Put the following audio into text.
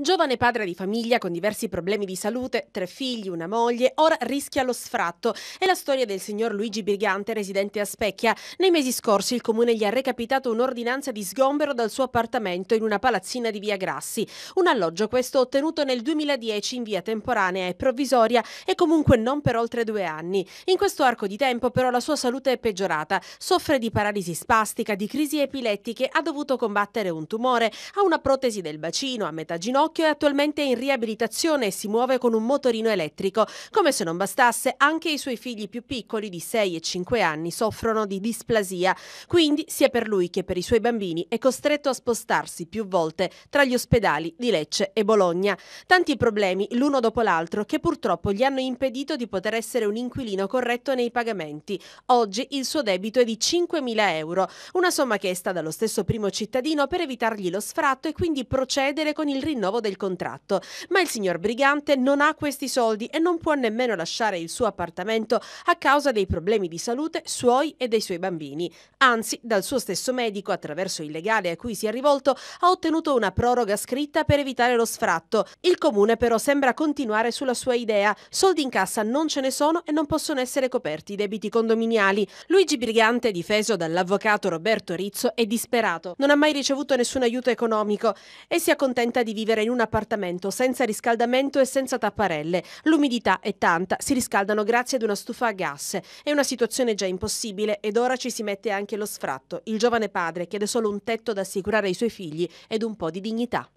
Giovane padre di famiglia con diversi problemi di salute, tre figli, una moglie, ora rischia lo sfratto. È la storia del signor Luigi Brigante, residente a Specchia. Nei mesi scorsi il comune gli ha recapitato un'ordinanza di sgombero dal suo appartamento in una palazzina di via Grassi. Un alloggio questo ottenuto nel 2010 in via temporanea e provvisoria e comunque non per oltre due anni. In questo arco di tempo però la sua salute è peggiorata. Soffre di paralisi spastica, di crisi epilettiche, ha dovuto combattere un tumore, ha una protesi del bacino a metà ginocchio Bellocchio è attualmente in riabilitazione e si muove con un motorino elettrico. Come se non bastasse, anche i suoi figli più piccoli di 6 e 5 anni soffrono di displasia, quindi sia per lui che per i suoi bambini è costretto a spostarsi più volte tra gli ospedali di Lecce e Bologna. Tanti problemi l'uno dopo l'altro che purtroppo gli hanno impedito di poter essere un inquilino corretto nei pagamenti. Oggi il suo debito è di 5.000 euro, una somma chiesta dallo stesso primo cittadino per evitargli lo sfratto e quindi procedere con il rinnovo rinnovo del contratto, ma il signor Brigante non ha questi soldi e non può nemmeno lasciare il suo appartamento a causa dei problemi di salute suoi e dei suoi bambini. Anzi, dal suo stesso medico, attraverso il legale a cui si è rivolto, ha ottenuto una proroga scritta per evitare lo sfratto. Il comune però sembra continuare sulla sua idea. Soldi in cassa non ce ne sono e non possono essere coperti i debiti condominiali. Luigi Brigante, difeso dall'avvocato Roberto Rizzo, è disperato. Non ha mai ricevuto nessun aiuto economico e si accontenta di vivere vivere in un appartamento senza riscaldamento e senza tapparelle. L'umidità è tanta, si riscaldano grazie ad una stufa a gas. È una situazione già impossibile ed ora ci si mette anche lo sfratto. Il giovane padre chiede solo un tetto da assicurare ai suoi figli ed un po' di dignità.